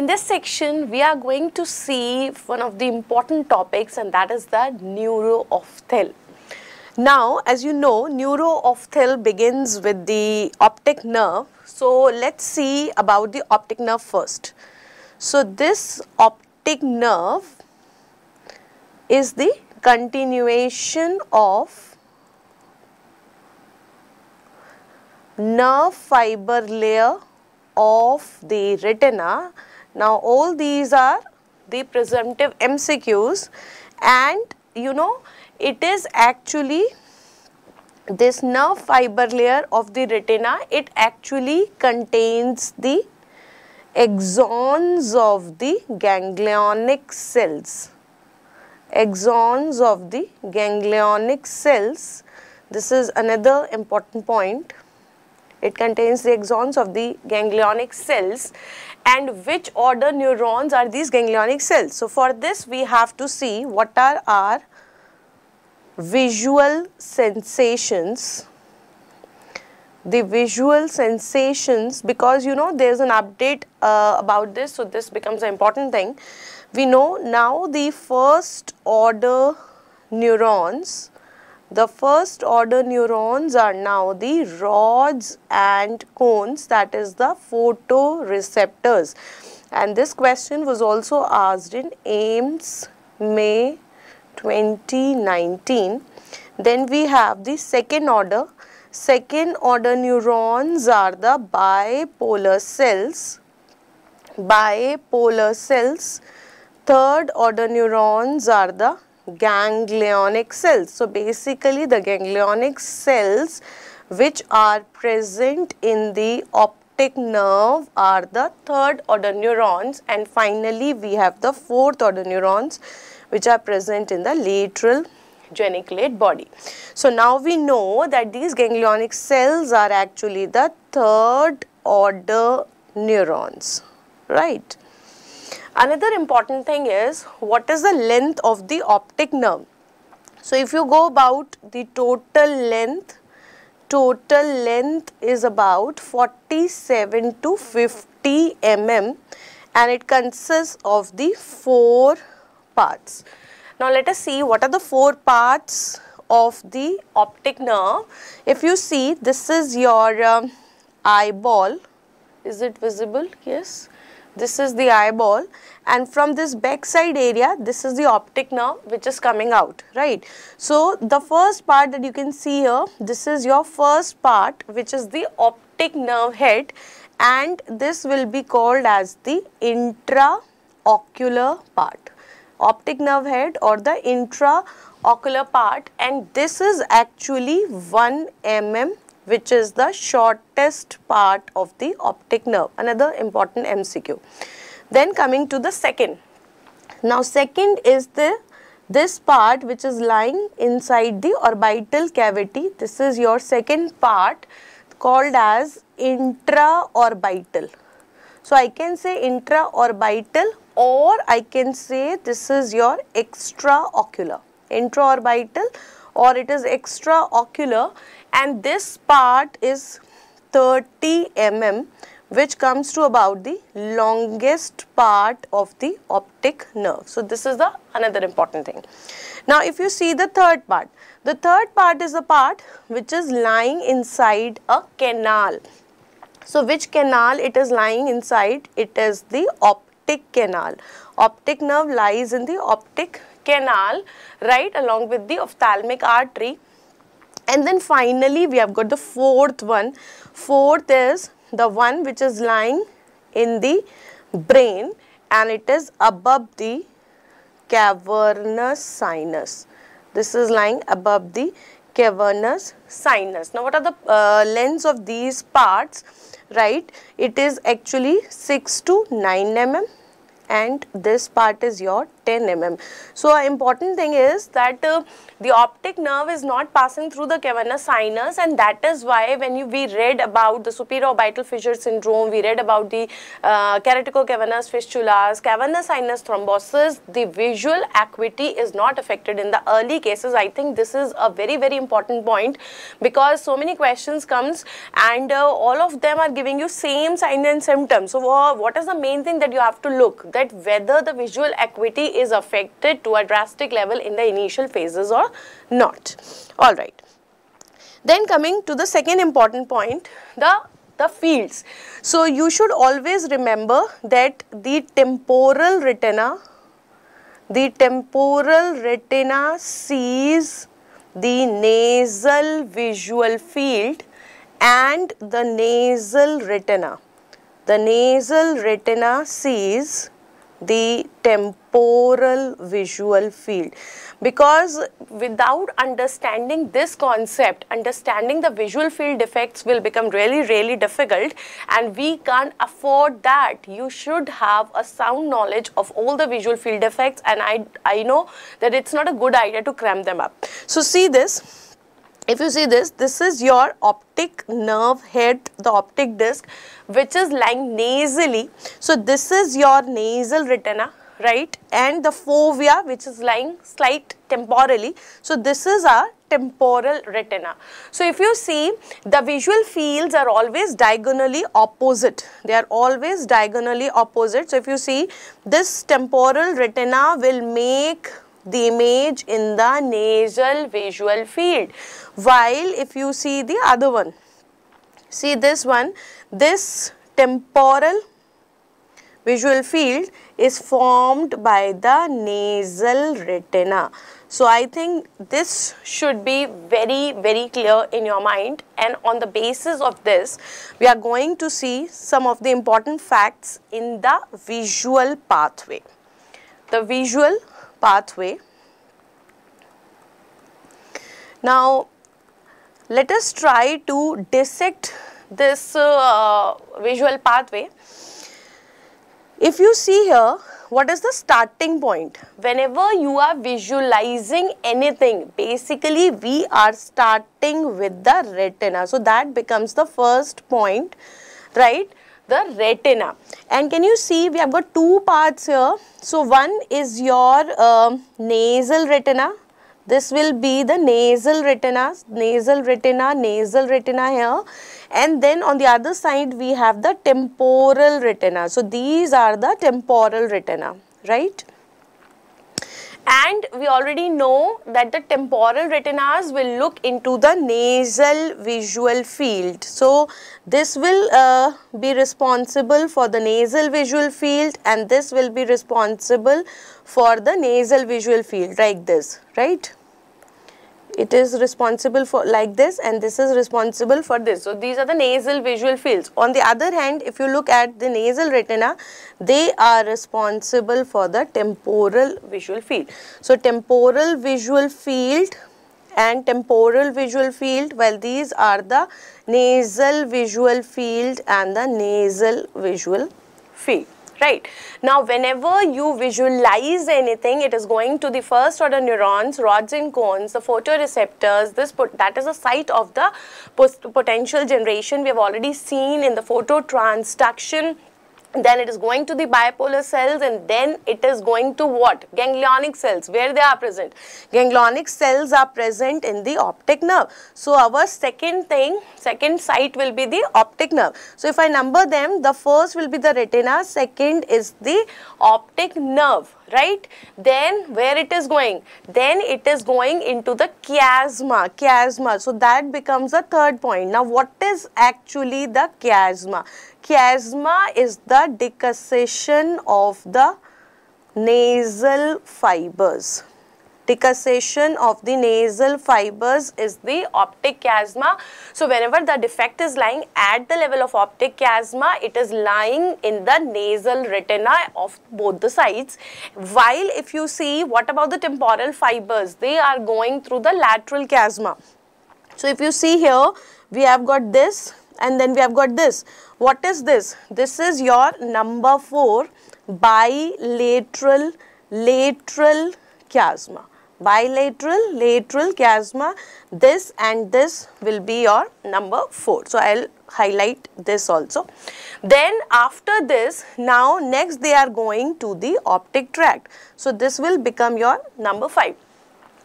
In this section, we are going to see one of the important topics and that is the neuro-ophthal. Now, as you know, neuro-ophthal begins with the optic nerve. So, let's see about the optic nerve first. So, this optic nerve is the continuation of nerve fiber layer of the retina now all these are the presumptive MCQs and you know it is actually this nerve fiber layer of the retina it actually contains the axons of the ganglionic cells axons of the ganglionic cells this is another important point it contains the axons of the ganglionic cells and which order neurons are these ganglionic cells. So, for this we have to see what are our visual sensations the visual sensations because you know there is an update uh, about this so this becomes an important thing we know now the first order neurons the first order neurons are now the rods and cones that is the photoreceptors and this question was also asked in Ames May 2019. Then we have the second order. Second order neurons are the bipolar cells. Bipolar cells. Third order neurons are the ganglionic cells. So, basically the ganglionic cells which are present in the optic nerve are the third order neurons and finally we have the fourth order neurons which are present in the lateral geniculate body. So, now we know that these ganglionic cells are actually the third order neurons, right. Another important thing is what is the length of the optic nerve. So, if you go about the total length, total length is about 47 to 50 mm and it consists of the four parts. Now, let us see what are the four parts of the optic nerve. If you see this is your um, eyeball, is it visible? Yes this is the eyeball and from this back side area this is the optic nerve which is coming out right so the first part that you can see here this is your first part which is the optic nerve head and this will be called as the intraocular part optic nerve head or the intraocular part and this is actually 1 mm which is the shortest part of the optic nerve, another important MCQ. Then coming to the second. Now second is the this part which is lying inside the orbital cavity. This is your second part called as intraorbital. So I can say intraorbital or I can say this is your extraocular. Intraorbital or it is extraocular and this part is 30 mm which comes to about the longest part of the optic nerve. So this is the another important thing. Now if you see the third part, the third part is the part which is lying inside a canal. So which canal it is lying inside? It is the optic canal. Optic nerve lies in the optic canal right along with the ophthalmic artery and then finally, we have got the fourth one. Fourth is the one which is lying in the brain and it is above the cavernous sinus. This is lying above the cavernous sinus. Now, what are the uh, lengths of these parts? Right, it is actually 6 to 9 mm and this part is your 10 mm. So, important thing is that uh, the optic nerve is not passing through the cavernous sinus and that is why when you, we read about the superior orbital fissure syndrome, we read about the uh, cavernous fistulas, cavernous sinus thrombosis, the visual acuity is not affected in the early cases. I think this is a very, very important point because so many questions comes and uh, all of them are giving you same sign and symptoms. So, what is the main thing that you have to look that whether the visual acuity is affected to a drastic level in the initial phases or not. Alright. Then coming to the second important point, the the fields. So, you should always remember that the temporal retina, the temporal retina sees the nasal visual field and the nasal retina. The nasal retina sees the temporal temporal visual field because without understanding this concept understanding the visual field effects will become really really difficult and we can't afford that you should have a sound knowledge of all the visual field effects and i i know that it's not a good idea to cram them up so see this if you see this, this is your optic nerve head, the optic disc, which is lying nasally. So, this is your nasal retina right and the fovea which is lying slight temporally. So this is our temporal retina. So if you see the visual fields are always diagonally opposite. They are always diagonally opposite. So if you see this temporal retina will make the image in the nasal visual field while if you see the other one see this one this temporal visual field is formed by the nasal retina. So I think this should be very, very clear in your mind and on the basis of this, we are going to see some of the important facts in the visual pathway. The visual pathway. Now, let us try to dissect this uh, visual pathway if you see here, what is the starting point? Whenever you are visualizing anything, basically we are starting with the retina. So that becomes the first point, right? The retina. And can you see we have got two parts here. So one is your uh, nasal retina. This will be the nasal retina, nasal retina, nasal retina here and then on the other side we have the temporal retina. So these are the temporal retina, right? And we already know that the temporal retinas will look into the nasal visual field. So this will uh, be responsible for the nasal visual field and this will be responsible for the nasal visual field like this, right? it is responsible for like this and this is responsible for this. So, these are the nasal visual fields. On the other hand, if you look at the nasal retina, they are responsible for the temporal visual field. So, temporal visual field and temporal visual field, well these are the nasal visual field and the nasal visual field right? Now, whenever you visualize anything, it is going to the first order neurons, rods and cones, the photoreceptors, this that is a site of the potential generation we have already seen in the phototransduction then it is going to the bipolar cells and then it is going to what ganglionic cells where they are present ganglionic cells are present in the optic nerve so our second thing second site will be the optic nerve so if i number them the first will be the retina second is the optic nerve right then where it is going then it is going into the chiasma chiasma so that becomes a third point now what is actually the chiasma chiasma is the decussation of the nasal fibers decussation of the nasal fibers is the optic chiasma. So whenever the defect is lying at the level of optic chiasma, it is lying in the nasal retina of both the sides. While if you see what about the temporal fibers, they are going through the lateral chiasma. So if you see here, we have got this and then we have got this. What is this? This is your number 4 bilateral lateral chiasma bilateral, lateral chiasma, this and this will be your number 4. So, I will highlight this also. Then after this, now next they are going to the optic tract. So, this will become your number 5.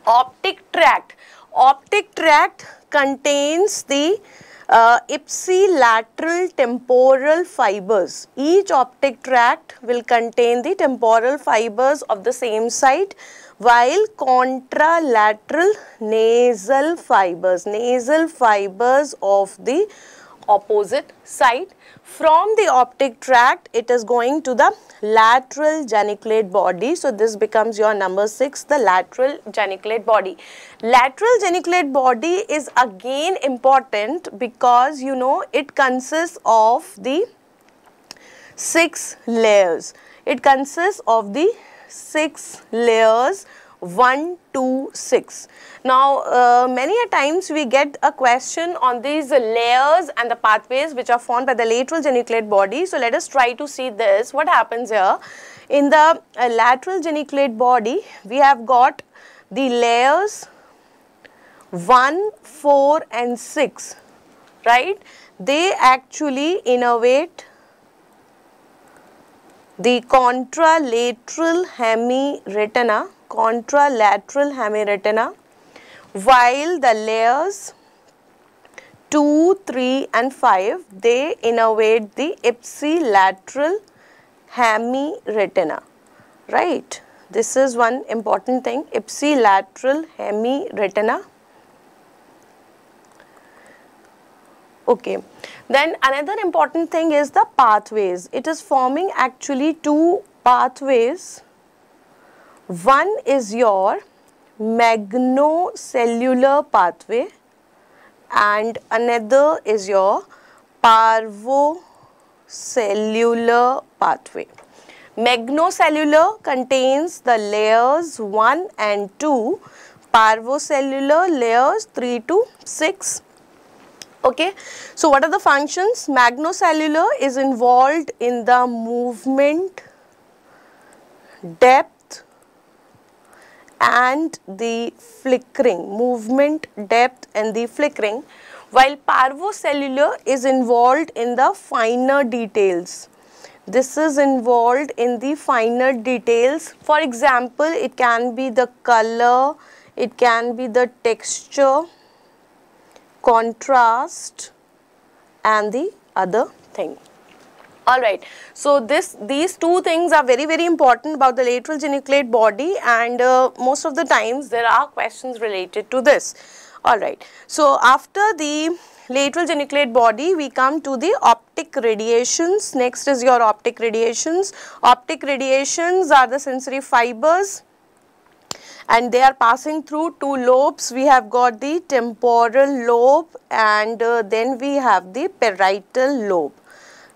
Optic tract. Optic tract contains the uh, ipsilateral temporal fibers. Each optic tract will contain the temporal fibers of the same site while contralateral nasal fibers, nasal fibers of the opposite side. From the optic tract, it is going to the lateral geniculate body. So, this becomes your number 6, the lateral geniculate body. Lateral geniculate body is again important because you know it consists of the 6 layers. It consists of the 6 layers 1, 2, 6. Now, uh, many a times we get a question on these layers and the pathways which are formed by the lateral geniculate body. So, let us try to see this. What happens here? In the uh, lateral geniculate body, we have got the layers 1, 4 and 6, right? They actually innervate the contralateral hemiretina, contralateral hemiretina, while the layers 2, 3 and 5, they innervate the ipsilateral hemiretina, right. This is one important thing, ipsilateral hemiretina. Okay. Then another important thing is the pathways. It is forming actually two pathways. One is your magnocellular pathway and another is your parvocellular pathway. Magnocellular contains the layers 1 and 2, parvocellular layers 3 to 6 okay so what are the functions magnocellular is involved in the movement depth and the flickering movement depth and the flickering while parvocellular is involved in the finer details this is involved in the finer details for example it can be the color it can be the texture contrast and the other thing. Alright, so this these two things are very very important about the lateral geniculate body and uh, most of the times there are questions related to this. Alright, so after the lateral geniculate body we come to the optic radiations. Next is your optic radiations. Optic radiations are the sensory fibers and they are passing through two lobes. We have got the temporal lobe and uh, then we have the parietal lobe.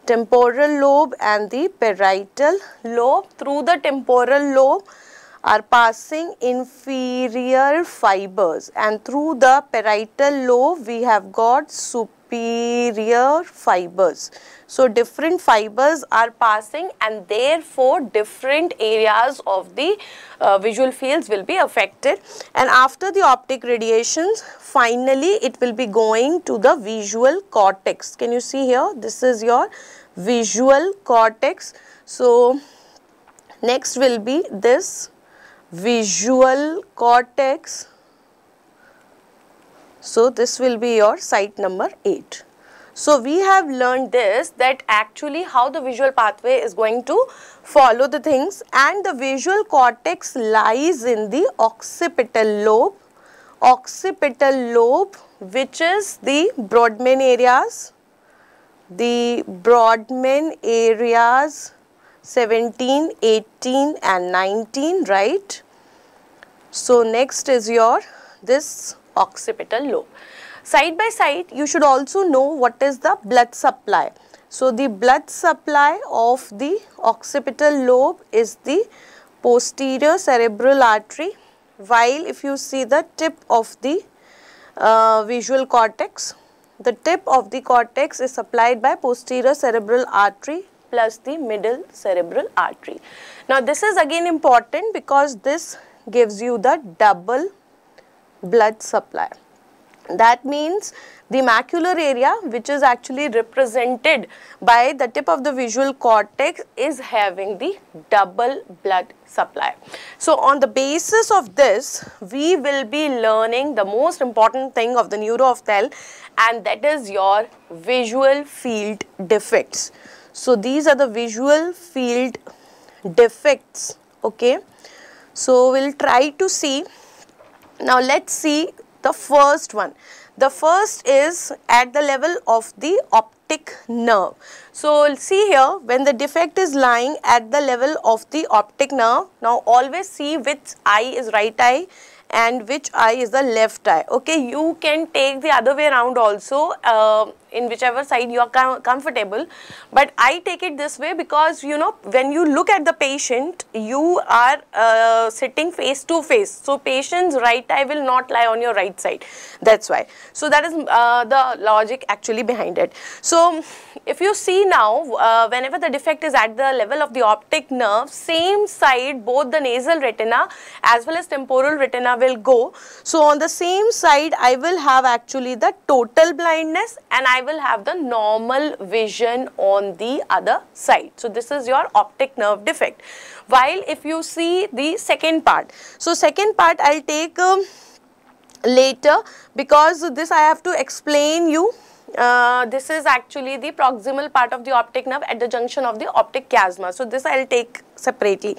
Temporal lobe and the parietal lobe. Through the temporal lobe are passing inferior fibers and through the parietal lobe we have got superior fibers. So different fibers are passing and therefore different areas of the uh, visual fields will be affected. And after the optic radiations, finally it will be going to the visual cortex. Can you see here? This is your visual cortex. So next will be this visual cortex. So this will be your site number 8. So we have learned this that actually how the visual pathway is going to follow the things and the visual cortex lies in the occipital lobe, occipital lobe which is the Brodmann areas, the Brodmann areas 17, 18 and 19 right. So next is your this occipital lobe. Side by side, you should also know what is the blood supply. So, the blood supply of the occipital lobe is the posterior cerebral artery while if you see the tip of the uh, visual cortex, the tip of the cortex is supplied by posterior cerebral artery plus the middle cerebral artery. Now, this is again important because this gives you the double blood supply. That means the macular area which is actually represented by the tip of the visual cortex is having the double blood supply. So on the basis of this we will be learning the most important thing of the neuro-ophthalm and that is your visual field defects. So these are the visual field defects okay. So we'll try to see now let's see the first one. The first is at the level of the optic nerve. So see here when the defect is lying at the level of the optic nerve. Now always see which eye is right eye and which eye is the left eye. Okay, you can take the other way around also. Uh, in whichever side you are com comfortable. But I take it this way because you know when you look at the patient, you are uh, sitting face to face. So patient's right eye will not lie on your right side. That's why. So that is uh, the logic actually behind it. So if you see now, uh, whenever the defect is at the level of the optic nerve, same side both the nasal retina as well as temporal retina will go. So on the same side, I will have actually the total blindness and I I will have the normal vision on the other side. So this is your optic nerve defect. While if you see the second part, so second part I'll take um, later because this I have to explain you uh, this is actually the proximal part of the optic nerve at the junction of the optic chiasma. So, this I will take separately.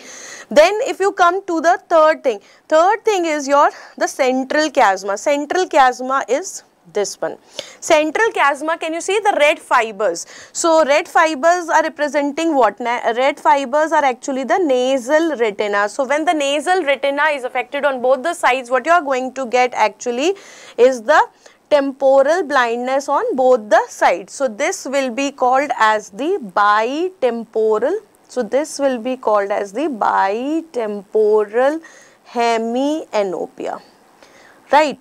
Then if you come to the third thing, third thing is your the central chiasma. Central chiasma is this one. Central chiasma, can you see the red fibers? So, red fibers are representing what? Red fibers are actually the nasal retina. So, when the nasal retina is affected on both the sides, what you are going to get actually is the temporal blindness on both the sides. So, this will be called as the bitemporal. So, this will be called as the bitemporal hemianopia, right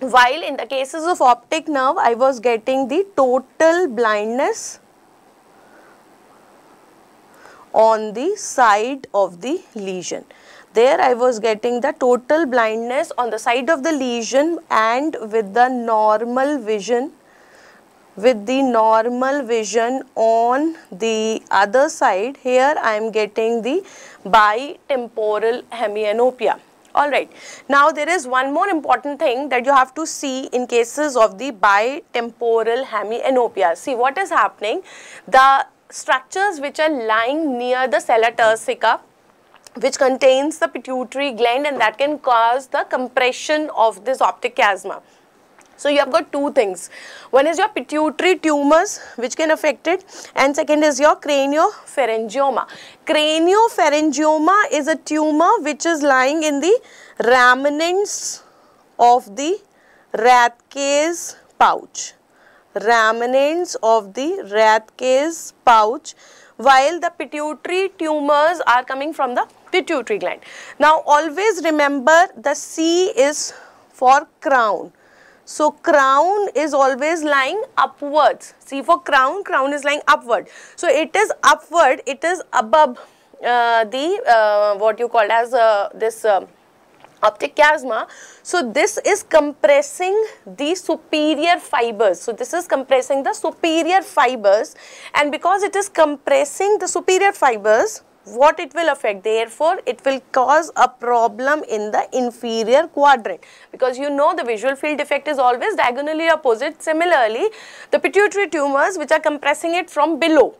while in the cases of optic nerve I was getting the total blindness on the side of the lesion. There I was getting the total blindness on the side of the lesion and with the normal vision with the normal vision on the other side here I am getting the bitemporal hemianopia. Alright, now there is one more important thing that you have to see in cases of the bitemporal hemianopia. See what is happening, the structures which are lying near the sella tersica which contains the pituitary gland and that can cause the compression of this optic chiasma. So you have got two things. One is your pituitary tumors which can affect it and second is your craniopharyngioma. Craniopharyngioma is a tumor which is lying in the remnants of the Rathke's pouch. Remnants of the Rathke's pouch while the pituitary tumors are coming from the pituitary gland. Now always remember the C is for crown so crown is always lying upwards. See for crown, crown is lying upward. So it is upward, it is above uh, the uh, what you call as uh, this uh, optic chiasma. So this is compressing the superior fibers. So this is compressing the superior fibers and because it is compressing the superior fibers, what it will affect therefore it will cause a problem in the inferior quadrant because you know the visual field effect is always diagonally opposite similarly the pituitary tumors which are compressing it from below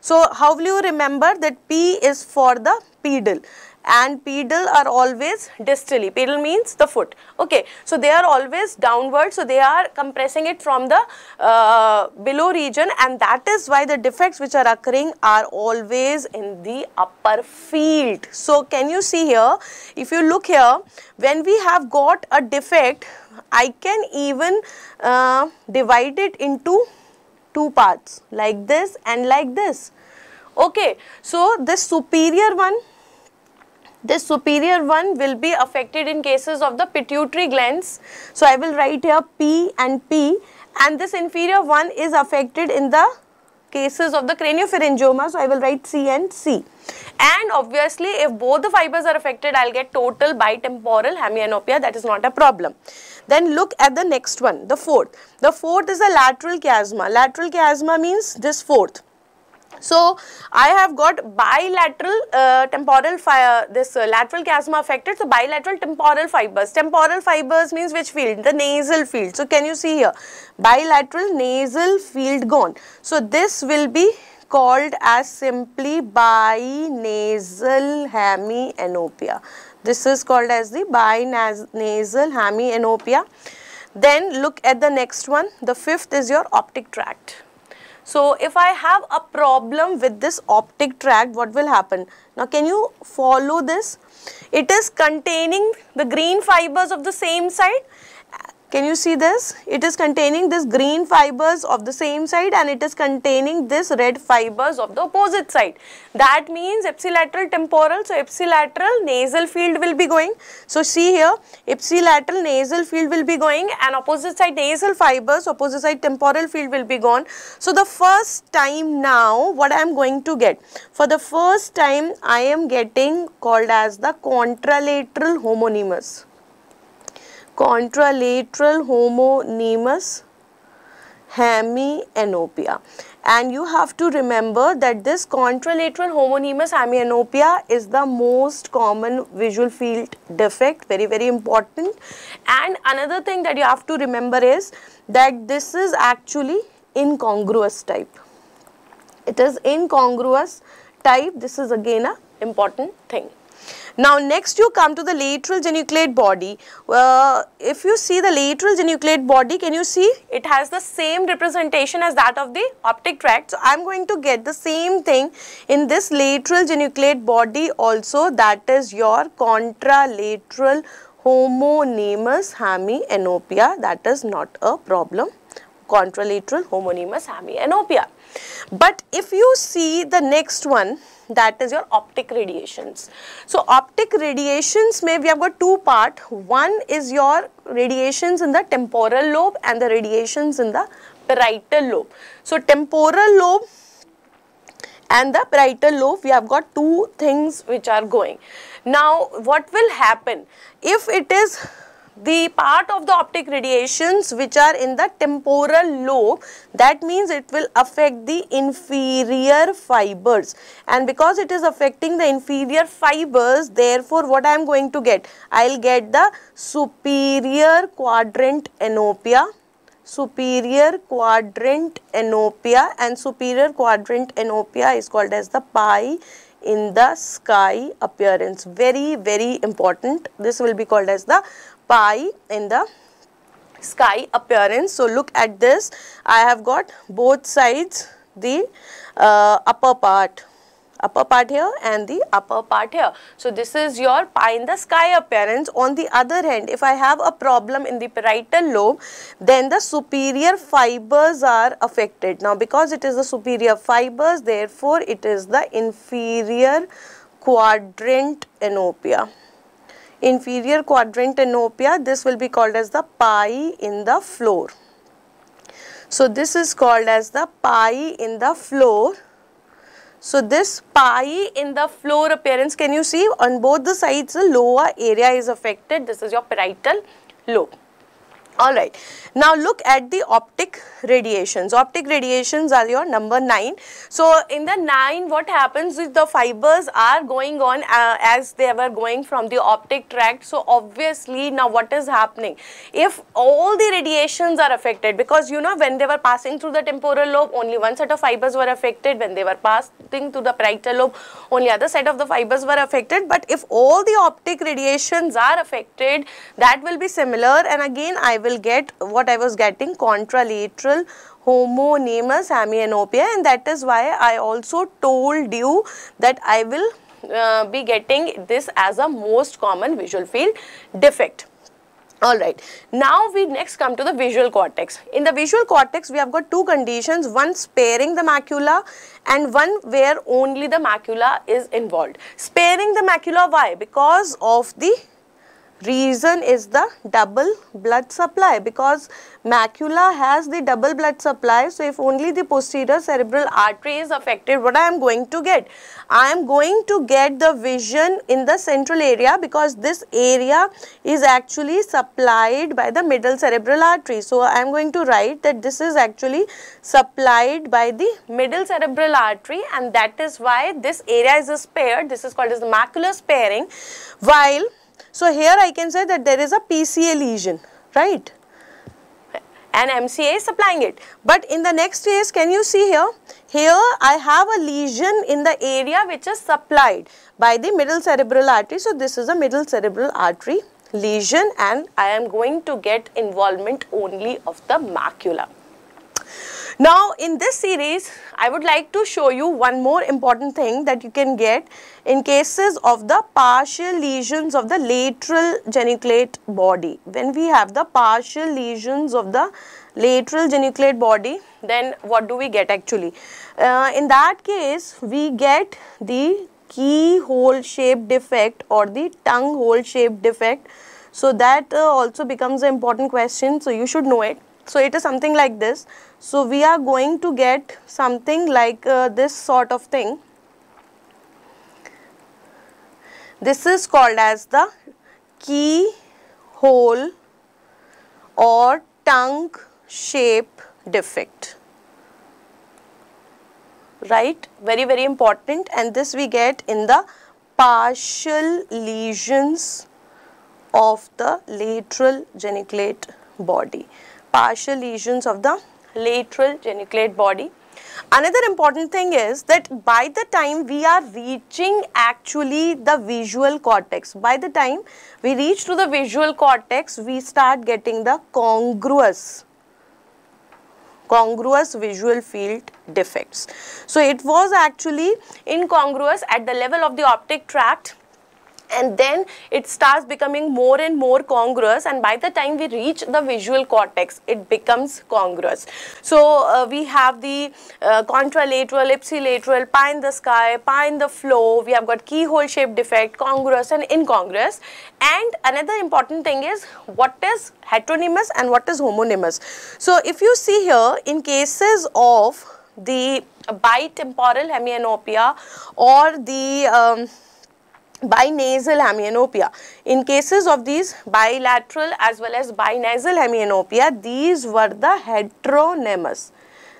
so how will you remember that p is for the pedal and pedal are always distally. Pedal means the foot. Okay, so they are always downward. So they are compressing it from the uh, below region, and that is why the defects which are occurring are always in the upper field. So can you see here? If you look here, when we have got a defect, I can even uh, divide it into two parts like this and like this. Okay, so this superior one this superior one will be affected in cases of the pituitary glands. So I will write here P and P and this inferior one is affected in the cases of the craniopharyngoma. So I will write C and C. And obviously if both the fibers are affected I will get total bitemporal hemianopia that is not a problem. Then look at the next one the fourth. The fourth is the lateral chiasma. Lateral chiasma means this fourth. So I have got bilateral uh, temporal this uh, lateral chiasma affected. So bilateral temporal fibers. Temporal fibers means which field? The nasal field. So can you see here? Bilateral nasal field gone. So this will be called as simply binasal hemianopia. This is called as the binasal hemianopia. Then look at the next one. The fifth is your optic tract. So if I have a problem with this optic tract, what will happen? Now can you follow this? It is containing the green fibers of the same side can you see this? It is containing this green fibers of the same side and it is containing this red fibers of the opposite side. That means ipsilateral temporal, so ipsilateral nasal field will be going. So see here, ipsilateral nasal field will be going and opposite side nasal fibers, opposite side temporal field will be gone. So the first time now what I am going to get? For the first time I am getting called as the contralateral homonymous contralateral homonymous hemianopia and you have to remember that this contralateral homonymous hemianopia is the most common visual field defect very very important and another thing that you have to remember is that this is actually incongruous type it is incongruous type this is again a important thing now next you come to the lateral geniculate body. Uh, if you see the lateral geniculate body, can you see it has the same representation as that of the optic tract. So I am going to get the same thing in this lateral geniculate body also that is your contralateral homonymous hemianopia that is not a problem contralateral homonymous hemianopia. But if you see the next one that is your optic radiations. So optic radiations may we have got two part. One is your radiations in the temporal lobe and the radiations in the parietal lobe. So temporal lobe and the parietal lobe we have got two things which are going. Now what will happen if it is the part of the optic radiations which are in the temporal lobe that means it will affect the inferior fibers and because it is affecting the inferior fibers therefore what I am going to get I will get the superior quadrant enopia superior quadrant enopia and superior quadrant enopia is called as the pi in the sky appearance very very important this will be called as the pi in the sky appearance. So, look at this I have got both sides the uh, upper part upper part here and the upper part here. So, this is your pie in the sky appearance. On the other hand, if I have a problem in the parietal lobe, then the superior fibers are affected. Now, because it is the superior fibers, therefore, it is the inferior quadrant enopia inferior quadrant tenopia, this will be called as the pi in the floor. So this is called as the pi in the floor. So this pi in the floor appearance, can you see on both the sides the lower area is affected. This is your parietal lobe. Alright, now look at the optic radiations. Optic radiations are your number 9. So, in the 9 what happens is the fibers are going on uh, as they were going from the optic tract. So, obviously now what is happening? If all the radiations are affected because you know when they were passing through the temporal lobe only one set of fibers were affected. When they were passing through the parietal lobe only other set of the fibers were affected. But if all the optic radiations are affected that will be similar and again I will will get what I was getting contralateral homonymous hemianopia and that is why I also told you that I will uh, be getting this as a most common visual field defect. Alright, now we next come to the visual cortex. In the visual cortex, we have got two conditions, one sparing the macula and one where only the macula is involved. Sparing the macula, why? Because of the Reason is the double blood supply because macula has the double blood supply. So, if only the posterior cerebral artery is affected, what I am going to get? I am going to get the vision in the central area because this area is actually supplied by the middle cerebral artery. So, I am going to write that this is actually supplied by the middle cerebral artery and that is why this area is spared. This is called as the macular sparing while so, here I can say that there is a PCA lesion, right? And MCA is supplying it. But in the next case, can you see here? Here I have a lesion in the area which is supplied by the middle cerebral artery. So, this is a middle cerebral artery lesion and I am going to get involvement only of the macula. Now in this series, I would like to show you one more important thing that you can get in cases of the partial lesions of the lateral geniculate body. When we have the partial lesions of the lateral geniculate body, then what do we get actually? Uh, in that case, we get the keyhole shape defect or the tongue hole shape defect. So that uh, also becomes an important question. So you should know it. So it is something like this. So we are going to get something like uh, this sort of thing. This is called as the key hole or tongue shape defect right very very important and this we get in the partial lesions of the lateral geniculate body partial lesions of the lateral geniculate body. Another important thing is that by the time we are reaching actually the visual cortex, by the time we reach to the visual cortex, we start getting the congruous congruous visual field defects. So, it was actually incongruous at the level of the optic tract and then it starts becoming more and more congruous and by the time we reach the visual cortex it becomes congruous. So uh, we have the uh, contralateral, ipsilateral, pie in the sky, pie in the flow, we have got keyhole shaped defect, congruous and incongruous and another important thing is what is heteronymous and what is homonymous. So if you see here in cases of the bitemporal hemianopia or the um, binasal hemianopia. In cases of these bilateral as well as binasal hemianopia, these were the heteronymous.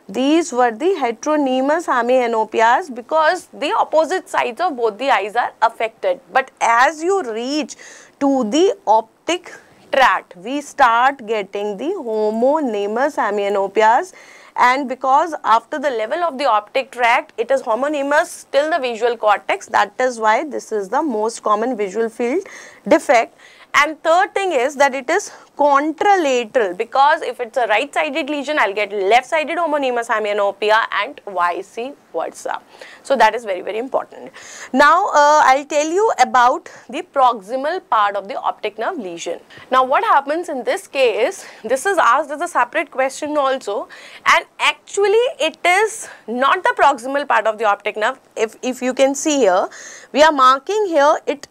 These were the heteronymous hemianopias because the opposite sides of both the eyes are affected. But as you reach to the optic tract, we start getting the homonymous hemianopias and because after the level of the optic tract it is homonymous till the visual cortex that is why this is the most common visual field defect and third thing is that it is contralateral because if it's a right-sided lesion, I'll get left-sided homonymous hemianopia and vice versa. So that is very, very important. Now, uh, I'll tell you about the proximal part of the optic nerve lesion. Now, what happens in this case, this is asked as a separate question also and actually it is not the proximal part of the optic nerve. If, if you can see here, we are marking here it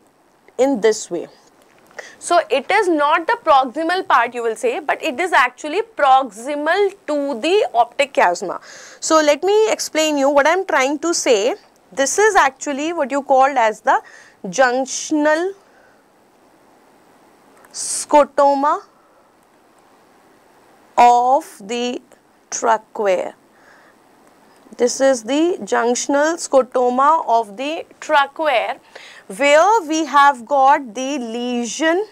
in this way so it is not the proximal part you will say but it is actually proximal to the optic chiasma. So let me explain you what I am trying to say. This is actually what you called as the junctional scotoma of the trachea. This is the junctional scotoma of the trachea where we have got the lesion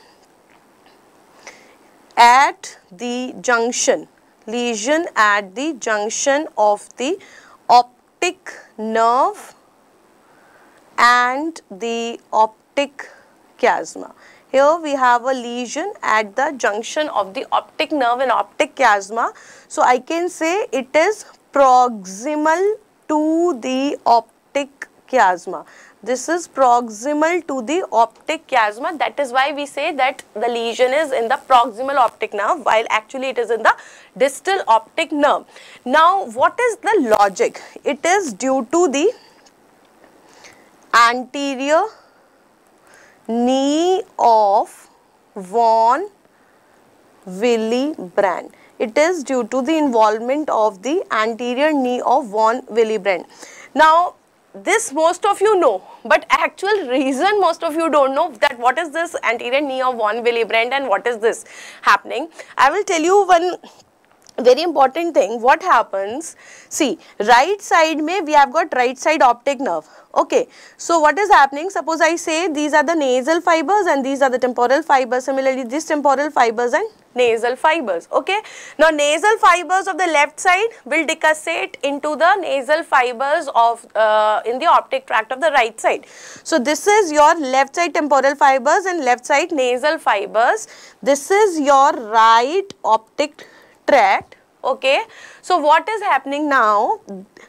at the junction, lesion at the junction of the optic nerve and the optic chiasma. Here we have a lesion at the junction of the optic nerve and optic chiasma. So I can say it is proximal to the optic chiasma. This is proximal to the optic chiasma. That is why we say that the lesion is in the proximal optic nerve while actually it is in the distal optic nerve. Now, what is the logic? It is due to the anterior knee of von Willebrand. It is due to the involvement of the anterior knee of von Willebrand. Now, this most of you know but actual reason most of you don't know that what is this anterior knee of von Brand and what is this happening. I will tell you one very important thing what happens see right side may we have got right side optic nerve okay so what is happening suppose i say these are the nasal fibers and these are the temporal fibers similarly these temporal fibers and nasal fibers okay now nasal fibers of the left side will decussate into the nasal fibers of uh, in the optic tract of the right side so this is your left side temporal fibers and left side nasal fibers this is your right optic subtract okay. So what is happening now?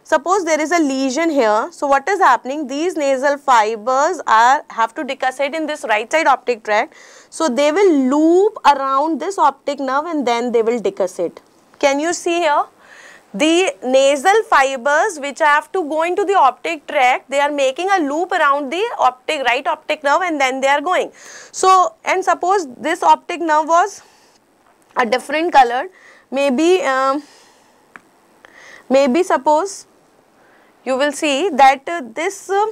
Suppose there is a lesion here. So what is happening? These nasal fibers are have to decussate in this right side optic tract. So they will loop around this optic nerve and then they will decussate. Can you see here? The nasal fibers which have to go into the optic tract, they are making a loop around the optic right optic nerve and then they are going. So and suppose this optic nerve was a different color maybe um, maybe suppose you will see that uh, this uh,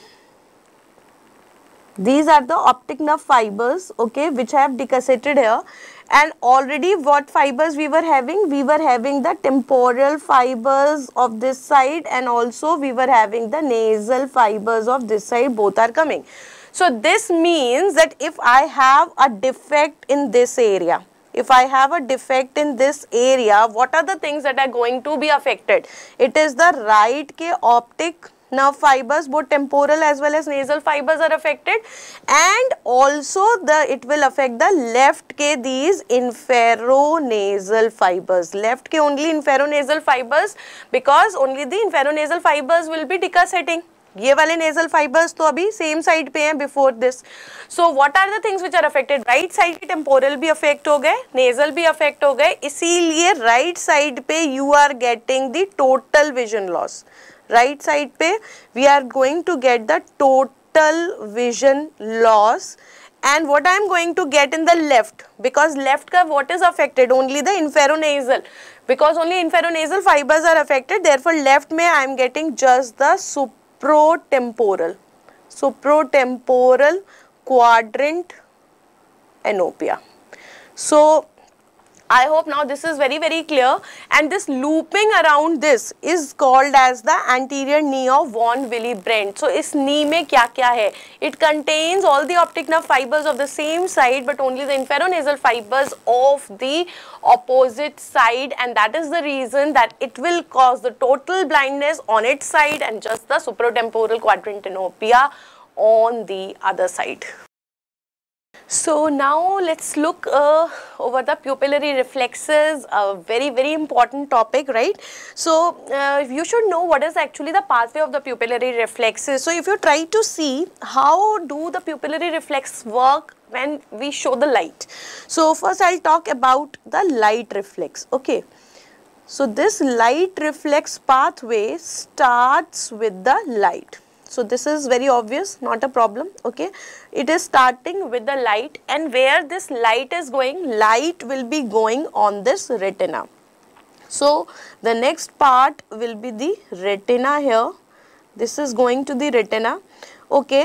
these are the optic nerve fibers okay which I have decussated here and already what fibers we were having we were having the temporal fibers of this side and also we were having the nasal fibers of this side both are coming so this means that if i have a defect in this area if I have a defect in this area, what are the things that are going to be affected? It is the right K optic nerve fibers both temporal as well as nasal fibers are affected and also the it will affect the left k these inferonasal fibers left k only inferonasal fibers because only the inferonasal fibers will be decussating ये वाले nasal fibres तो अभी same side पे हैं before this so what are the things which are affected right side के temporal भी affect हो गए नेजल भी अफेक्ट हो गए इसीलिए राइट साइड पे you are getting the total vision loss right side पे we are going to get the total vision loss and what I am going to get in the left because left ka what is affected only the inferonasal because only inferonasal fibers are affected therefore left may I am getting just the super protemporal. So protemporal quadrant anopia. So I hope now this is very very clear and this looping around this is called as the anterior knee of von Willebrand. So its knee में kya kya hai? It contains all the optic nerve fibers of the same side but only the inferonasal fibers of the opposite side and that is the reason that it will cause the total blindness on its side and just the supratemporal quadrant quadrantinopia on the other side. So now let's look uh, over the pupillary reflexes, a very, very important topic, right? So uh, you should know what is actually the pathway of the pupillary reflexes. So if you try to see how do the pupillary reflex work when we show the light. So first I'll talk about the light reflex, okay? So this light reflex pathway starts with the light. So this is very obvious, not a problem, okay? it is starting with the light and where this light is going light will be going on this retina so the next part will be the retina here this is going to the retina okay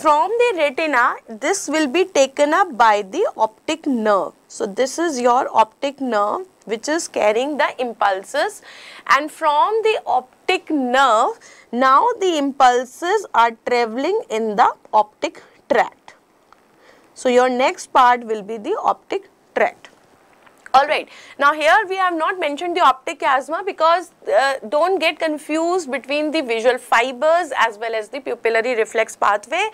from the retina this will be taken up by the optic nerve so this is your optic nerve which is carrying the impulses and from the optic nerve now the impulses are traveling in the optic tract. So your next part will be the optic Alright, now here we have not mentioned the optic chiasma because uh, don't get confused between the visual fibers as well as the pupillary reflex pathway.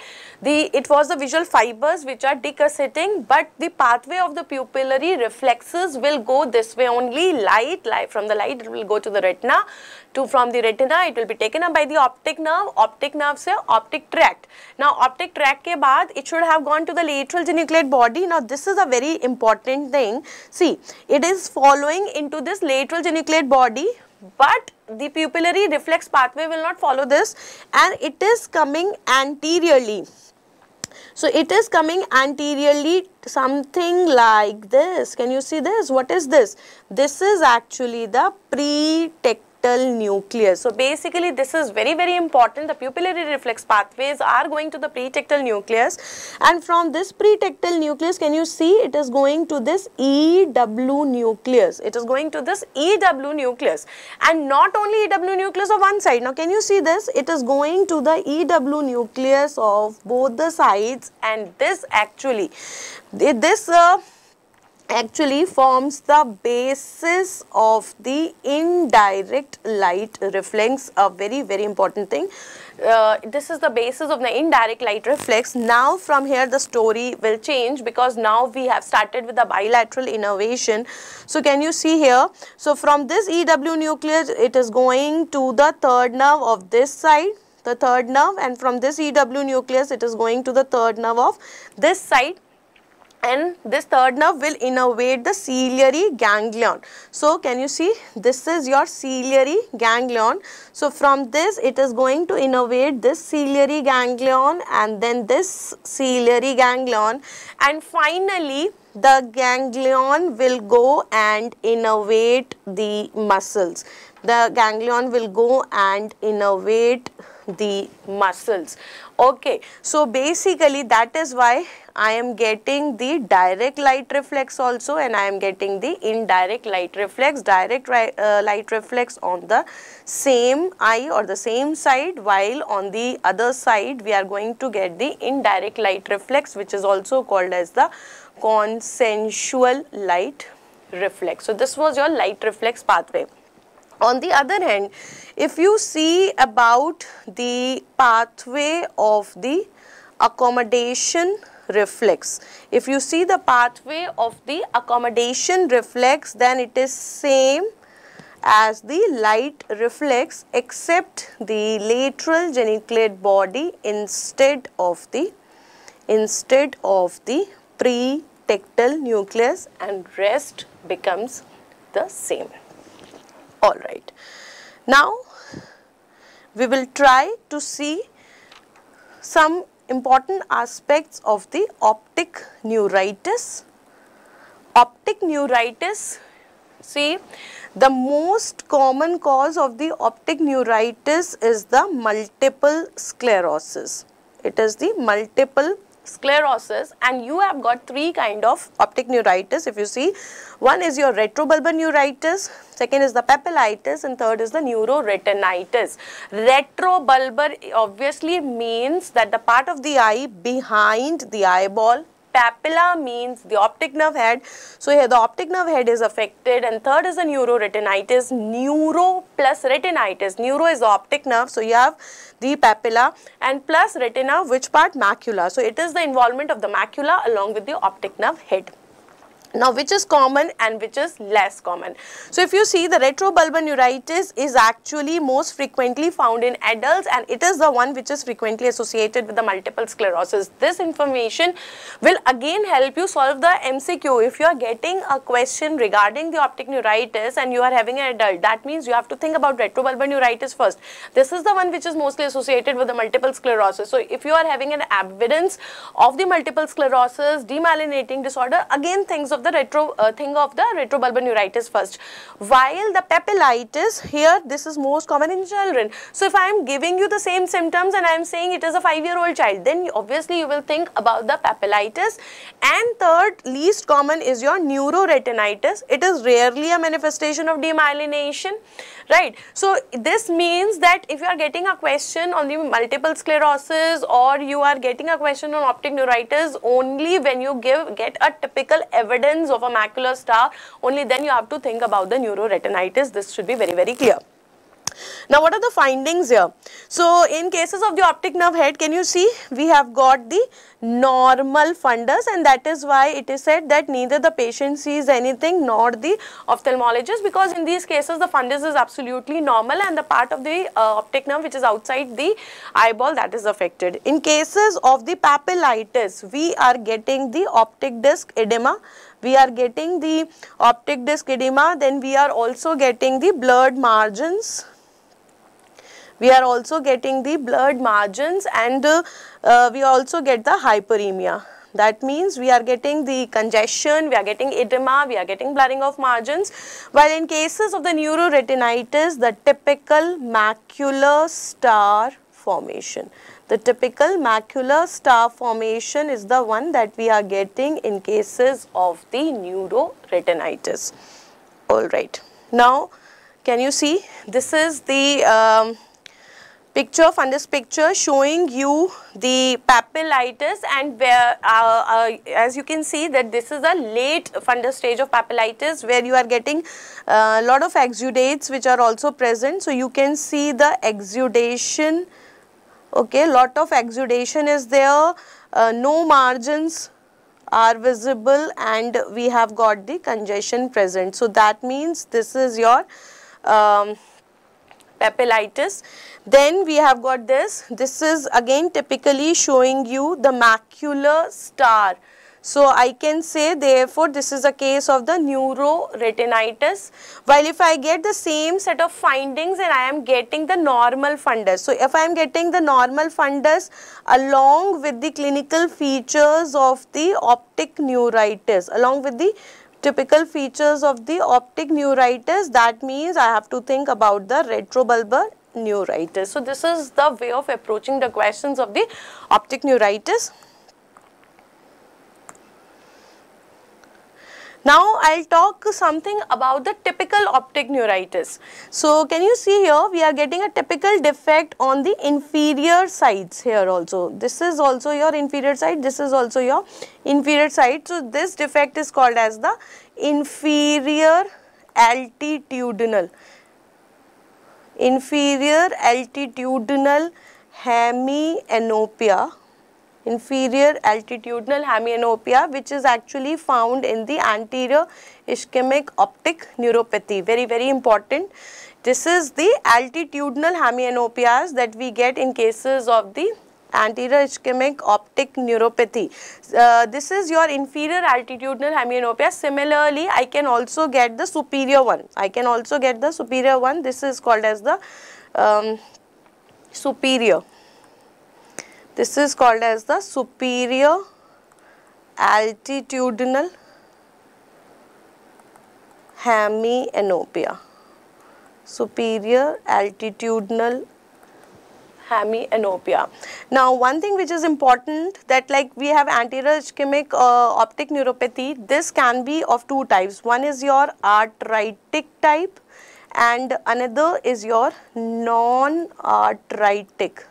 The It was the visual fibers which are decussating but the pathway of the pupillary reflexes will go this way only light, light from the light it will go to the retina to from the retina it will be taken up by the optic nerve, optic nerve se optic tract. Now optic tract ke baad it should have gone to the lateral geniculate body. Now this is a very important thing. See it is following into this lateral geniculate body but the pupillary reflex pathway will not follow this and it is coming anteriorly. So it is coming anteriorly something like this. Can you see this? What is this? This is actually the pre parietal nucleus. So basically this is very very important. The pupillary reflex pathways are going to the pretectal nucleus and from this pretectal nucleus can you see it is going to this EW nucleus. It is going to this EW nucleus and not only EW nucleus of one side. Now can you see this? It is going to the EW nucleus of both the sides and this actually this uh, actually forms the basis of the indirect light reflex a very very important thing uh, this is the basis of the indirect light reflex now from here the story will change because now we have started with the bilateral innervation so can you see here so from this ew nucleus it is going to the third nerve of this side the third nerve and from this ew nucleus it is going to the third nerve of this side and this third nerve will innervate the ciliary ganglion. So, can you see this is your ciliary ganglion. So, from this it is going to innervate this ciliary ganglion and then this ciliary ganglion and finally the ganglion will go and innervate the muscles. The ganglion will go and innervate the muscles. Okay, so basically that is why I am getting the direct light reflex also and I am getting the indirect light reflex, direct uh, light reflex on the same eye or the same side while on the other side we are going to get the indirect light reflex which is also called as the consensual light reflex. So this was your light reflex pathway. On the other hand, if you see about the pathway of the accommodation reflex. If you see the pathway of the accommodation reflex then it is same as the light reflex except the lateral geniculate body instead of the instead of the pretectal nucleus and rest becomes the same. Alright. Now we will try to see some important aspects of the optic neuritis. Optic neuritis, see the most common cause of the optic neuritis is the multiple sclerosis. It is the multiple sclerosis and you have got three kind of optic neuritis if you see. One is your retrobulbar neuritis, second is the papillitis and third is the neuroretinitis. Retrobulbar obviously means that the part of the eye behind the eyeball papilla means the optic nerve head. So here the optic nerve head is affected and third is the neuroretinitis. Neuro plus retinitis. Neuro is the optic nerve. So you have the papilla and plus retina which part macula. So it is the involvement of the macula along with the optic nerve head. Now which is common and which is less common. So if you see the neuritis is actually most frequently found in adults and it is the one which is frequently associated with the multiple sclerosis. This information will again help you solve the MCQ. If you are getting a question regarding the optic neuritis and you are having an adult that means you have to think about neuritis first. This is the one which is mostly associated with the multiple sclerosis. So if you are having an evidence of the multiple sclerosis, demyelinating disorder again things of the retro uh, thing of the retrobulbar neuritis first. While the papillitis here, this is most common in children. So if I am giving you the same symptoms and I am saying it is a five-year-old child, then obviously you will think about the papillitis. And third, least common is your neuroretinitis. It is rarely a manifestation of demyelination, right? So this means that if you are getting a question on the multiple sclerosis or you are getting a question on optic neuritis only when you give get a typical evidence of a macular star, only then you have to think about the neuroretinitis. This should be very, very clear. Now, what are the findings here? So, in cases of the optic nerve head, can you see we have got the normal fundus and that is why it is said that neither the patient sees anything nor the ophthalmologist because in these cases the fundus is absolutely normal and the part of the uh, optic nerve which is outside the eyeball that is affected. In cases of the papillitis, we are getting the optic disc edema we are getting the optic disc edema, then we are also getting the blurred margins. We are also getting the blurred margins and uh, uh, we also get the hyperemia. That means we are getting the congestion, we are getting edema, we are getting blurring of margins. While in cases of the neuroretinitis, the typical macular star formation. The typical macular star formation is the one that we are getting in cases of the neuroretinitis. Alright. Now, can you see this is the um, picture from picture showing you the papillitis and where uh, uh, as you can see that this is a late fundus stage of papillitis where you are getting a uh, lot of exudates which are also present. So, you can see the exudation okay lot of exudation is there uh, no margins are visible and we have got the congestion present so that means this is your um, papillitis then we have got this this is again typically showing you the macular star so, I can say therefore this is a case of the neuroretinitis while if I get the same set of findings and I am getting the normal fundus. So, if I am getting the normal fundus along with the clinical features of the optic neuritis along with the typical features of the optic neuritis that means I have to think about the retrobulbar neuritis. So, this is the way of approaching the questions of the optic neuritis. Now I'll talk something about the typical optic neuritis. So can you see here we are getting a typical defect on the inferior sides here also. This is also your inferior side, this is also your inferior side. So this defect is called as the inferior altitudinal, inferior altitudinal hemianopia inferior altitudinal hemianopia which is actually found in the anterior ischemic optic neuropathy. Very, very important. This is the altitudinal hemianopias that we get in cases of the anterior ischemic optic neuropathy. Uh, this is your inferior altitudinal hemianopia. Similarly, I can also get the superior one. I can also get the superior one. This is called as the um, superior this is called as the superior altitudinal hemianopia. Superior altitudinal hemianopia. Now, one thing which is important that like we have anterior ischemic uh, optic neuropathy, this can be of two types. One is your arthritic type and another is your non-arthritic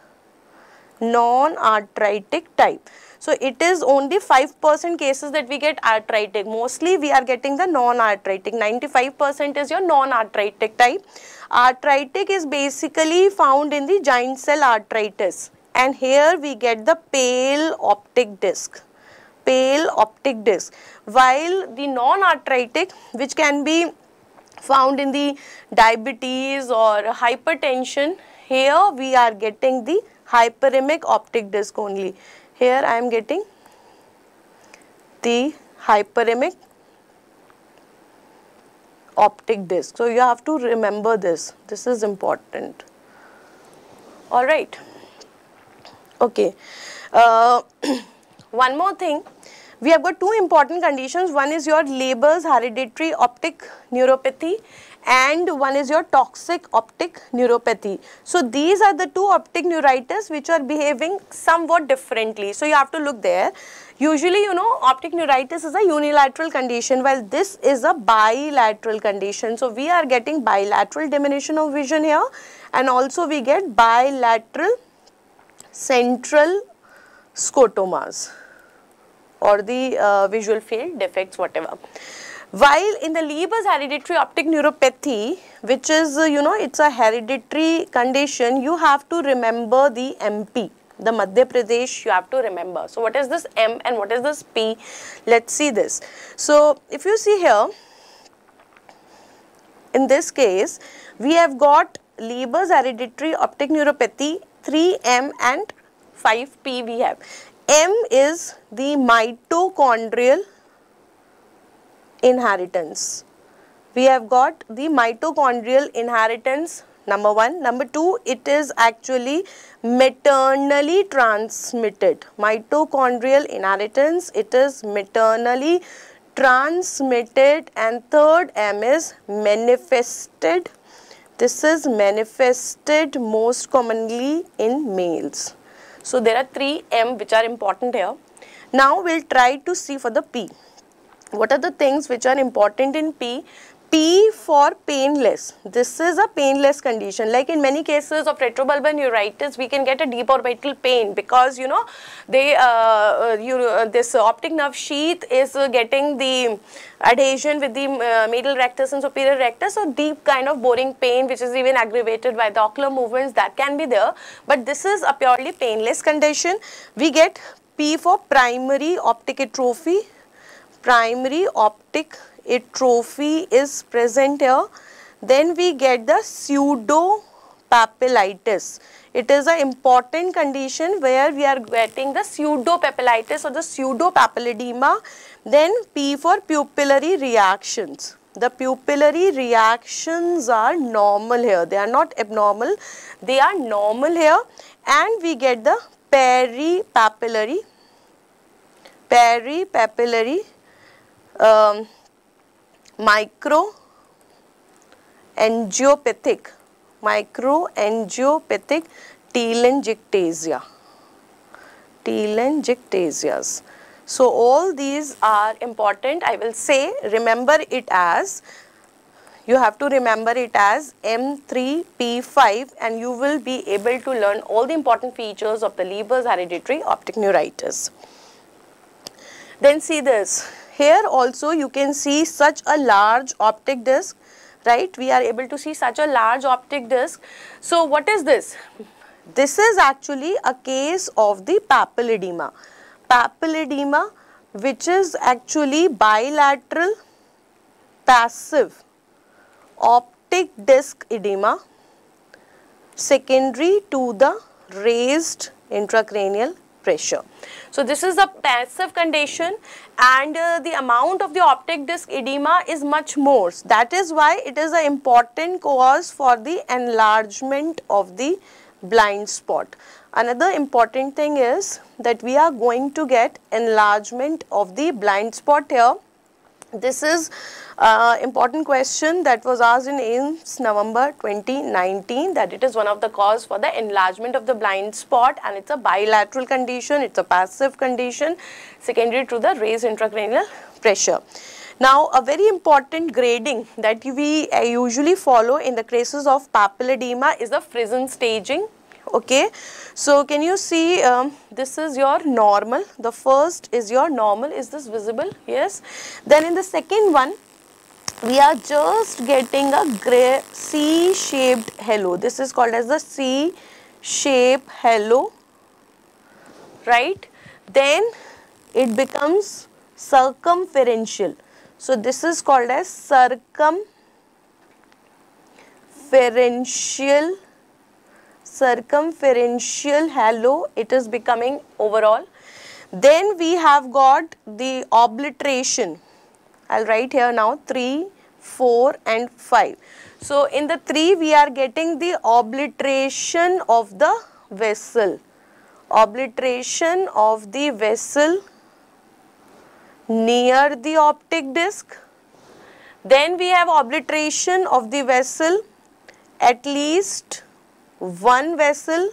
non-arthritic type. So it is only 5% cases that we get arthritic. Mostly we are getting the non-arthritic. 95% is your non-arthritic type. Arthritic is basically found in the giant cell arthritis. And here we get the pale optic disc. Pale optic disc. While the non-arthritic which can be found in the diabetes or hypertension here we are getting the hyperemic optic disc only. Here I am getting the hyperemic optic disc. So, you have to remember this. This is important. Alright. Okay. Uh, one more thing. We have got two important conditions. One is your Leber's hereditary optic neuropathy and one is your toxic optic neuropathy. So these are the two optic neuritis which are behaving somewhat differently. So you have to look there. Usually, you know, optic neuritis is a unilateral condition while this is a bilateral condition. So we are getting bilateral diminution of vision here and also we get bilateral central scotomas or the uh, visual field defects whatever. While in the Leber's hereditary optic neuropathy, which is, uh, you know, it's a hereditary condition, you have to remember the MP, the Madhya Pradesh, you have to remember. So, what is this M and what is this P? Let's see this. So, if you see here, in this case, we have got Leber's hereditary optic neuropathy 3M and 5P we have. M is the mitochondrial inheritance. We have got the mitochondrial inheritance number one. Number two, it is actually maternally transmitted. Mitochondrial inheritance, it is maternally transmitted and third M is manifested. This is manifested most commonly in males. So there are three M which are important here. Now we'll try to see for the P what are the things which are important in P? P for painless. This is a painless condition. Like in many cases of retrobulbar neuritis, we can get a deep orbital pain because you know they uh, uh, you uh, this optic nerve sheath is uh, getting the adhesion with the uh, medial rectus and superior rectus. So deep kind of boring pain, which is even aggravated by the ocular movements, that can be there. But this is a purely painless condition. We get P for primary optic atrophy primary optic atrophy is present here. Then we get the pseudo papillitis. It is an important condition where we are getting the pseudopapillitis or the pseudopapilledema. Then P for pupillary reactions. The pupillary reactions are normal here. They are not abnormal. They are normal here. And we get the peripapillary, peripapillary um, micro angiopathic microangiopathic telangiectasia telangiectasias. So, all these are important I will say remember it as you have to remember it as M3P5 and you will be able to learn all the important features of the Leber's hereditary optic neuritis. Then see this here also you can see such a large optic disc right we are able to see such a large optic disc so what is this this is actually a case of the papilledema papilledema which is actually bilateral passive optic disc edema secondary to the raised intracranial pressure. So this is a passive condition and uh, the amount of the optic disc edema is much more. That is why it is an important cause for the enlargement of the blind spot. Another important thing is that we are going to get enlargement of the blind spot here. This is uh, important question that was asked in AIMS November 2019 that it is one of the cause for the enlargement of the blind spot and it's a bilateral condition, it's a passive condition secondary to the raised intracranial pressure. Now, a very important grading that we uh, usually follow in the cases of papilledema is the Friesen staging. Okay, so can you see um, this is your normal, the first is your normal, is this visible? Yes. Then in the second one, we are just getting a gray C-shaped halo. This is called as the C-shape halo, right? Then it becomes circumferential. So this is called as circumferential circumferential halo it is becoming overall. Then we have got the obliteration. I'll write here now 3 4 and 5. So, in the 3 we are getting the obliteration of the vessel, obliteration of the vessel near the optic disc. Then we have obliteration of the vessel at least one vessel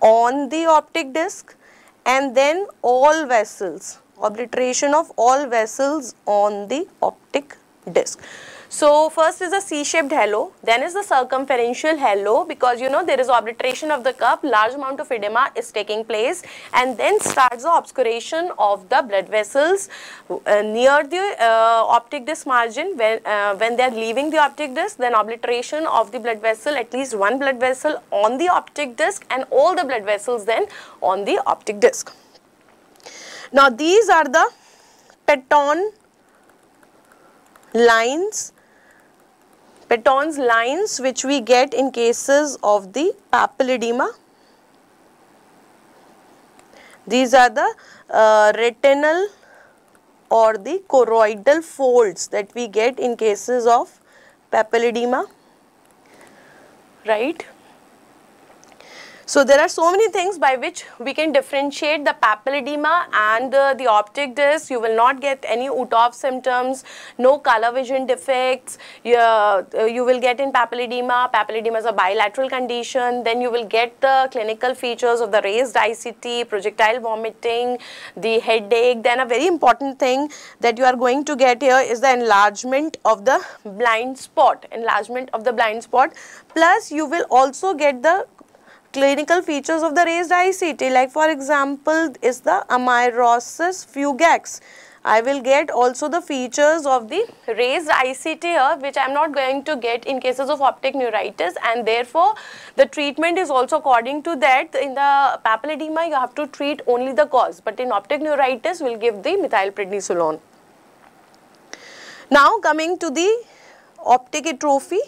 on the optic disc and then all vessels obliteration of all vessels on the optic disc. So first is a C-shaped halo, then is the circumferential halo because you know there is obliteration of the cup, large amount of edema is taking place and then starts the obscuration of the blood vessels uh, near the uh, optic disc margin when, uh, when they are leaving the optic disc then obliteration of the blood vessel at least one blood vessel on the optic disc and all the blood vessels then on the optic disc. Now these are the Peton lines, Peton's lines which we get in cases of the papilledema. These are the uh, retinal or the choroidal folds that we get in cases of papilledema, right. So there are so many things by which we can differentiate the papilledema and the, uh, the optic disc. You will not get any Utov symptoms, no color vision defects. You, uh, you will get in papilledema. Papilledema is a bilateral condition. Then you will get the clinical features of the raised ICT, projectile vomiting, the headache. Then a very important thing that you are going to get here is the enlargement of the blind spot, enlargement of the blind spot. Plus you will also get the clinical features of the raised ICT like for example is the amyrosis fugax. I will get also the features of the raised ICT here which I am not going to get in cases of optic neuritis and therefore the treatment is also according to that in the papilledema you have to treat only the cause but in optic neuritis we will give the methylprednisolone. Now coming to the optic atrophy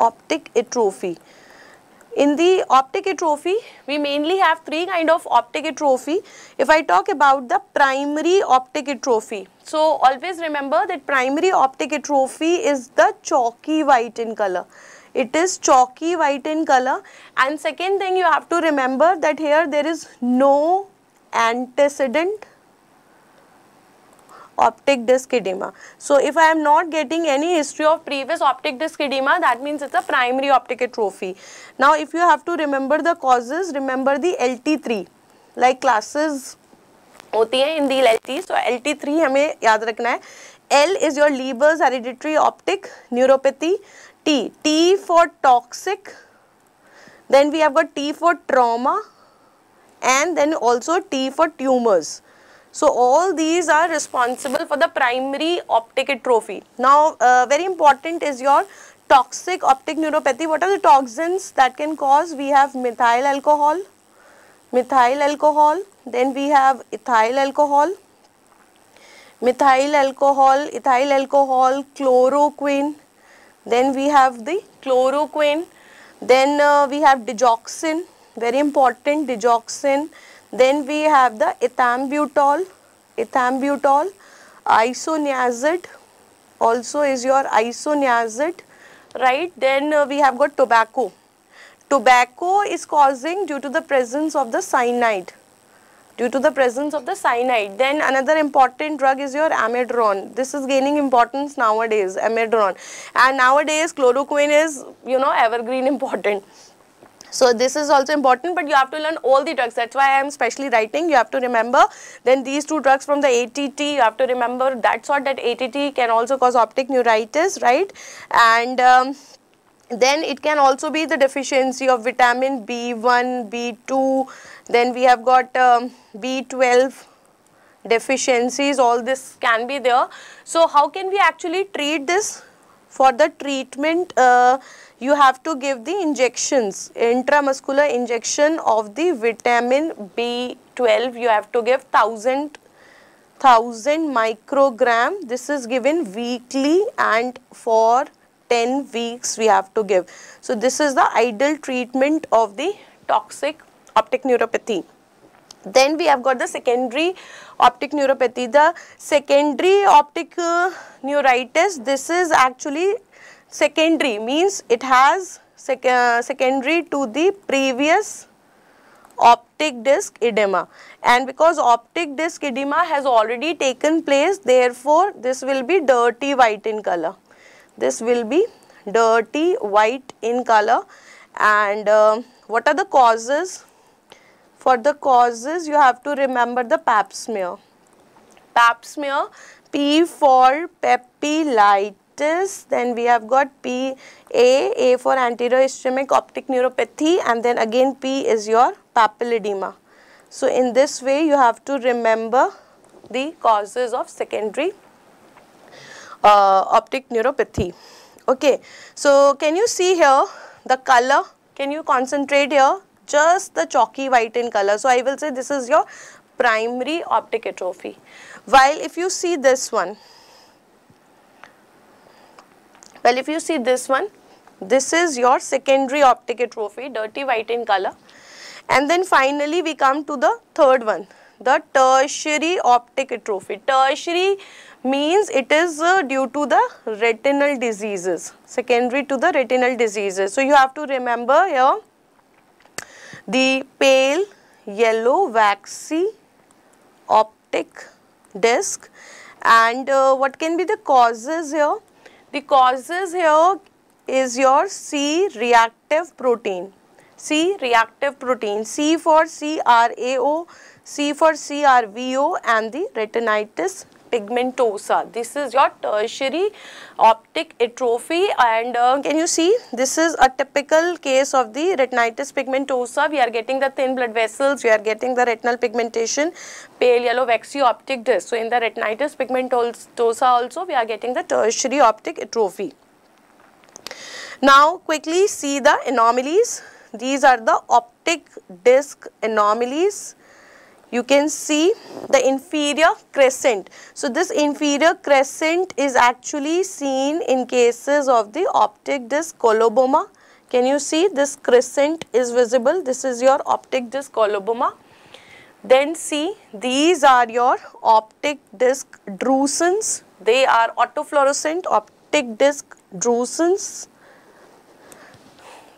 optic atrophy. In the optic atrophy, we mainly have three kind of optic atrophy. If I talk about the primary optic atrophy, so always remember that primary optic atrophy is the chalky white in color. It is chalky white in color and second thing you have to remember that here there is no antecedent optic disc edema. So if I am not getting any history of previous optic disc edema that means it's a primary optic atrophy. Now if you have to remember the causes remember the LT3 like classes होती हैं in the L T so L T three हमें याद रखना है L is your Leber's hereditary optic neuropathy T T for toxic then we have got T for trauma and then also T for tumors. So all these are responsible for the primary optic atrophy. Now uh, very important is your toxic optic neuropathy. What are the toxins that can cause? We have methyl alcohol, methyl alcohol, then we have ethyl alcohol, methyl alcohol, ethyl alcohol, chloroquine, then we have the chloroquine, then uh, we have digoxin, very important digoxin, then we have the ethambutol, ethambutol, isoniazid also is your isoniazid, right? Then uh, we have got tobacco. Tobacco is causing due to the presence of the cyanide, due to the presence of the cyanide. Then another important drug is your amiodarone. This is gaining importance nowadays, amiodarone. And nowadays chloroquine is, you know, evergreen important. So this is also important but you have to learn all the drugs that's why I am specially writing you have to remember then these two drugs from the ATT you have to remember that sort that ATT can also cause optic neuritis right and um, then it can also be the deficiency of vitamin B1, B2 then we have got um, B12 deficiencies all this can be there. So how can we actually treat this for the treatment uh, you have to give the injections, intramuscular injection of the vitamin B12. You have to give 1000 1000 microgram this is given weekly and for 10 weeks we have to give so this is the ideal treatment of the toxic optic neuropathy then we have got the secondary optic neuropathy the secondary optic uh, neuritis this is actually secondary means it has sec uh, secondary to the previous optic disc edema and because optic disc edema has already taken place therefore this will be dirty white in color this will be dirty white in color and uh, what are the causes for the causes you have to remember the pap smear pap smear p for papillite then we have got P A A for anterior ischemic optic neuropathy and then again P is your papilledema. So in this way you have to remember the causes of secondary uh, optic neuropathy. Okay, so can you see here the color? Can you concentrate here? Just the chalky white in color. So I will say this is your primary optic atrophy. While if you see this one, well, if you see this one, this is your secondary optic atrophy, dirty white in color. And then finally, we come to the third one, the tertiary optic atrophy. Tertiary means it is uh, due to the retinal diseases, secondary to the retinal diseases. So, you have to remember here the pale yellow waxy optic disc and uh, what can be the causes here? The causes here is your C reactive protein. C reactive protein. C for CRAO, C for CRVO and the retinitis pigmentosa. This is your tertiary optic atrophy and uh, can you see this is a typical case of the retinitis pigmentosa. We are getting the thin blood vessels, we are getting the retinal pigmentation, pale yellow waxy optic disc. So, in the retinitis pigmentosa also we are getting the tertiary optic atrophy. Now, quickly see the anomalies. These are the optic disc anomalies you can see the inferior crescent. So this inferior crescent is actually seen in cases of the optic disc coloboma. Can you see this crescent is visible? This is your optic disc coloboma. Then see these are your optic disc drusens. They are autofluorescent optic disc drusens.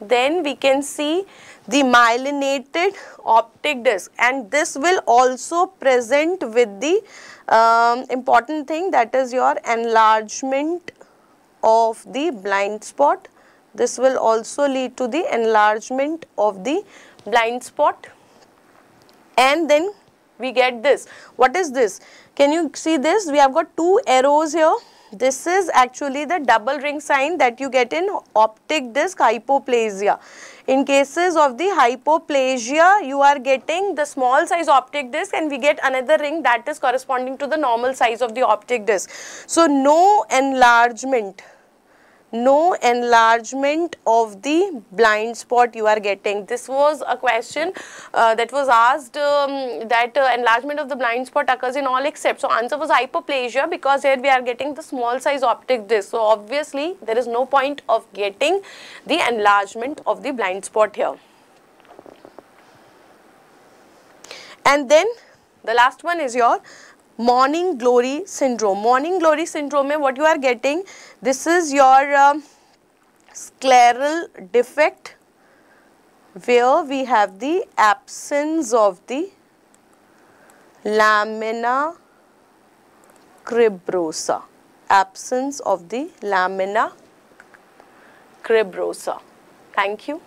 Then we can see the myelinated optic disc and this will also present with the um, important thing that is your enlargement of the blind spot. This will also lead to the enlargement of the blind spot and then we get this. What is this? Can you see this? We have got two arrows here. This is actually the double ring sign that you get in optic disc hypoplasia. In cases of the hypoplasia, you are getting the small size optic disc and we get another ring that is corresponding to the normal size of the optic disc. So, no enlargement no enlargement of the blind spot you are getting. This was a question uh, that was asked um, that uh, enlargement of the blind spot occurs in all except. So, answer was hyperplasia because here we are getting the small size optic disc. So, obviously there is no point of getting the enlargement of the blind spot here. And then the last one is your morning glory syndrome. Morning glory syndrome, what you are getting this is your uh, scleral defect where we have the absence of the lamina cribrosa, absence of the lamina cribrosa. Thank you.